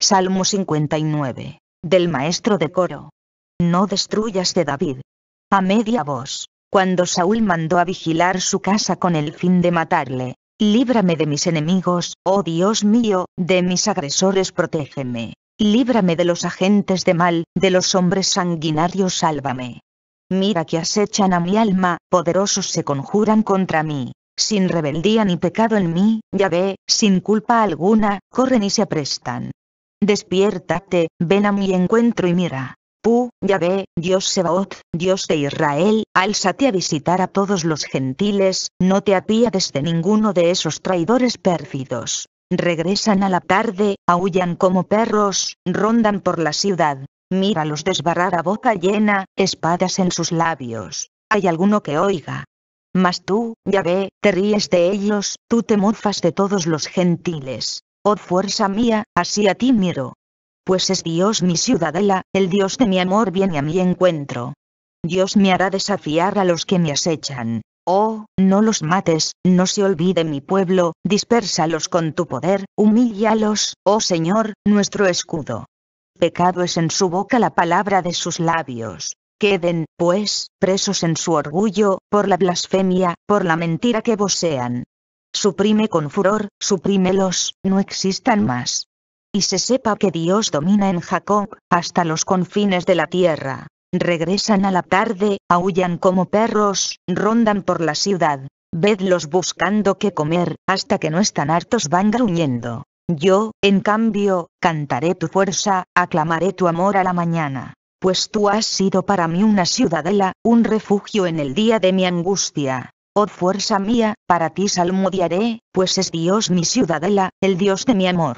Salmo 59. Del maestro de coro. No destruyas de David. A media voz, cuando Saúl mandó a vigilar su casa con el fin de matarle, líbrame de mis enemigos, oh Dios mío, de mis agresores protégeme. Líbrame de los agentes de mal, de los hombres sanguinarios sálvame. Mira que acechan a mi alma, poderosos se conjuran contra mí, sin rebeldía ni pecado en mí, ya ve, sin culpa alguna, corren y se aprestan. Despiértate, ven a mi encuentro y mira. Pu, Yahvé, Dios Sebaot, Dios de Israel, álzate a visitar a todos los gentiles, no te apíades de ninguno de esos traidores pérfidos. Regresan a la tarde, aullan como perros, rondan por la ciudad. Míralos desbarrar a boca llena, espadas en sus labios. Hay alguno que oiga. Mas tú, Yahvé, te ríes de ellos, tú te mofas de todos los gentiles oh fuerza mía, así a ti miro. Pues es Dios mi ciudadela, el Dios de mi amor viene a mi encuentro. Dios me hará desafiar a los que me acechan. Oh, no los mates, no se olvide mi pueblo, dispersalos con tu poder, humíllalos, oh Señor, nuestro escudo. Pecado es en su boca la palabra de sus labios. Queden, pues, presos en su orgullo, por la blasfemia, por la mentira que vocean. Suprime con furor, suprímelos, no existan más. Y se sepa que Dios domina en Jacob, hasta los confines de la tierra. Regresan a la tarde, aullan como perros, rondan por la ciudad. Vedlos buscando qué comer, hasta que no están hartos van gruñendo. Yo, en cambio, cantaré tu fuerza, aclamaré tu amor a la mañana. Pues tú has sido para mí una ciudadela, un refugio en el día de mi angustia. Oh fuerza mía, para ti salmodiaré, pues es Dios mi ciudadela, el Dios de mi amor.